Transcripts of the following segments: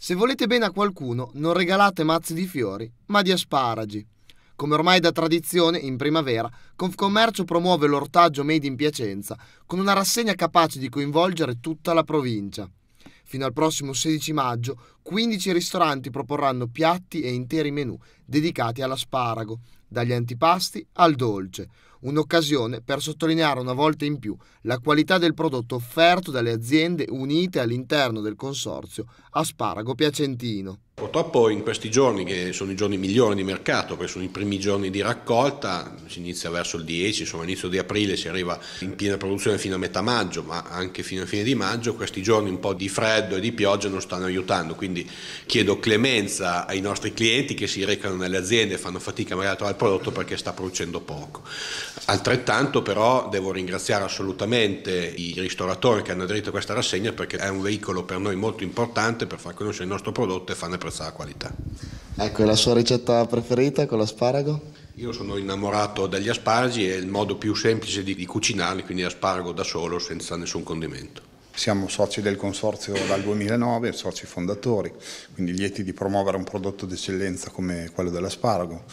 Se volete bene a qualcuno, non regalate mazzi di fiori, ma di asparagi. Come ormai da tradizione, in primavera, Confcommercio promuove l'ortaggio Made in Piacenza con una rassegna capace di coinvolgere tutta la provincia. Fino al prossimo 16 maggio 15 ristoranti proporranno piatti e interi menù dedicati all'asparago, dagli antipasti al dolce, un'occasione per sottolineare una volta in più la qualità del prodotto offerto dalle aziende unite all'interno del consorzio Asparago Piacentino. Purtroppo in questi giorni, che sono i giorni migliori di mercato, perché sono i primi giorni di raccolta, si inizia verso il 10, insomma inizio di aprile si arriva in piena produzione fino a metà maggio, ma anche fino a fine di maggio, questi giorni un po' di freddo e di pioggia non stanno aiutando, quindi chiedo clemenza ai nostri clienti che si recano nelle aziende e fanno fatica magari a trovare il prodotto perché sta producendo poco. Altrettanto però devo ringraziare assolutamente i ristoratori che hanno aderito a questa rassegna perché è un veicolo per noi molto importante per far conoscere il nostro prodotto e farne presentare apprezza la qualità. Ecco, e la sua ricetta preferita con l'asparago? Io sono innamorato degli asparagi, è il modo più semplice di, di cucinarli, quindi asparago da solo senza nessun condimento. Siamo soci del consorzio dal 2009, soci fondatori, quindi lieti di promuovere un prodotto d'eccellenza come quello dell'asparago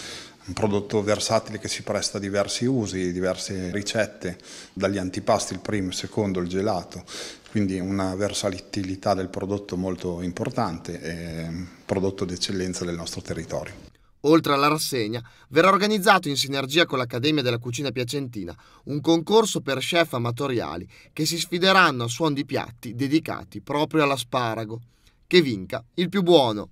un prodotto versatile che si presta a diversi usi, diverse ricette, dagli antipasti il primo, il secondo, il gelato, quindi una versatilità del prodotto molto importante e prodotto d'eccellenza del nostro territorio. Oltre alla rassegna, verrà organizzato in sinergia con l'Accademia della Cucina Piacentina un concorso per chef amatoriali che si sfideranno a suon di piatti dedicati proprio all'asparago. Che vinca il più buono!